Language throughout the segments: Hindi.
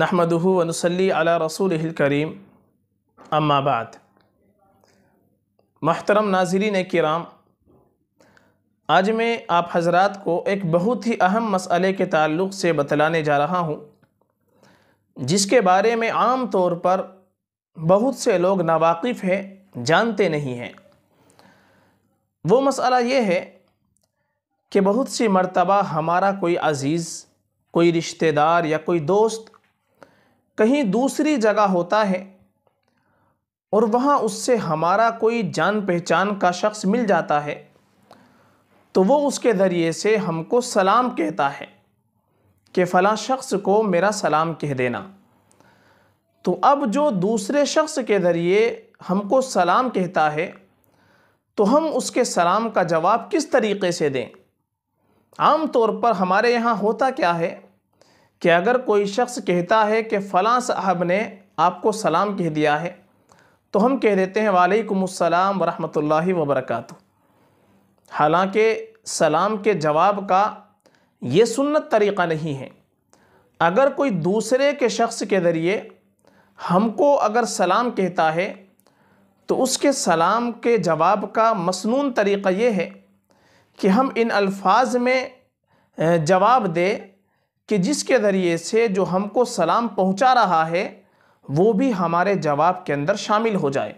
नहमदहू वनसली अला रसूल करीम अम्माबाद महतरम नाजरीन कराम आज मैं आप हजरात को एक बहुत ही अहम मसले के ताल्लुक़ से बतलाने जा रहा हूँ जिसके बारे में आम तौर पर बहुत से लोग नावाकिफ़ हैं जानते नहीं हैं वो मसला ये है कि बहुत सी मर्तबा हमारा कोई अज़ीज़ कोई रिश्तेदार या कोई दोस्त कहीं दूसरी जगह होता है और वहाँ उससे हमारा कोई जान पहचान का शख्स मिल जाता है तो वो उसके ज़रिए से हमको सलाम कहता है कि फ़लाँ शख्स को मेरा सलाम कह देना तो अब जो दूसरे शख्स के ज़रिए हमको सलाम कहता है तो हम उसके सलाम का जवाब किस तरीके से दें आम तौर पर हमारे यहाँ होता क्या है कि अगर कोई शख्स कहता है कि फ़लाँ साहब ने आपको सलाम कह दिया है तो हम कह देते हैं वालेकुमसलाम वरहमतुल्लाहि वबरकत हालांकि सलाम के जवाब का ये सुन्नत तरीक़ा नहीं है अगर कोई दूसरे के शख्स के ज़रिए हमको अगर सलाम कहता है तो उसके सलाम के जवाब का मसनून तरीक़ा ये है कि हम इन अल्फाज में जवाब दें कि जिसके ज़रिए से जो हमको सलाम पहुंचा रहा है वो भी हमारे जवाब के अंदर शामिल हो जाए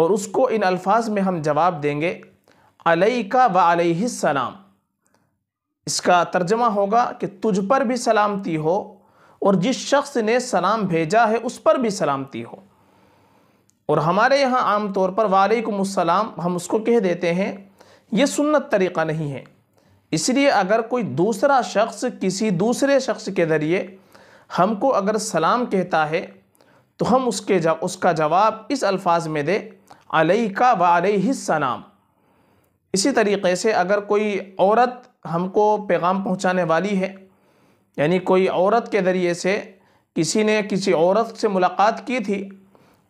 और उसको इन अल्फाज में हम जवाब देंगे अलैका व सलाम इसका तर्जमा होगा कि तुझ पर भी सलामती हो और जिस शख्स ने सलाम भेजा है उस पर भी सलामती हो और हमारे यहाँ आम तौर पर वालेकुमसलाम हम उसको कह देते हैं ये सुन्नत तरीक़ा नहीं है इसलिए अगर कोई दूसरा शख्स किसी दूसरे शख्स के ज़रिए हमको अगर सलाम कहता है तो हम उसके जा, उसका जवाब इस अल्फाज में दे का व वाल सलाम इसी तरीके से अगर कोई औरत हमको पैगाम पहुंचाने वाली है यानी कोई औरत के ज़रिए से किसी ने किसी औरत से मुलाकात की थी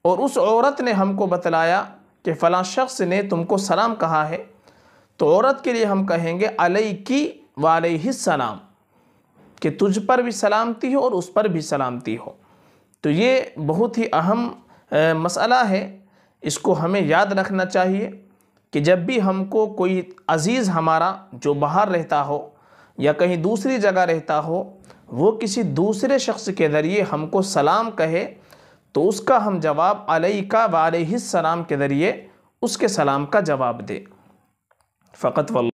और उस औरत ने हमको बतलाया कि फ़लाँ शख्स ने तुमको सलाम कहा है तो औरत के लिए हम कहेंगे अलई की वाले ही सलाम कि तुझ पर भी सलामती हो और उस पर भी सलामती हो तो ये बहुत ही अहम मसला है इसको हमें याद रखना चाहिए कि जब भी हमको कोई अज़ीज़ हमारा जो बाहर रहता हो या कहीं दूसरी जगह रहता हो वो किसी दूसरे शख्स के ज़रिए हमको सलाम कहे तो उसका हम जवाब वाल सलाम के ज़रिए उसके सलाम का जवाब दे फ़कत वल्ल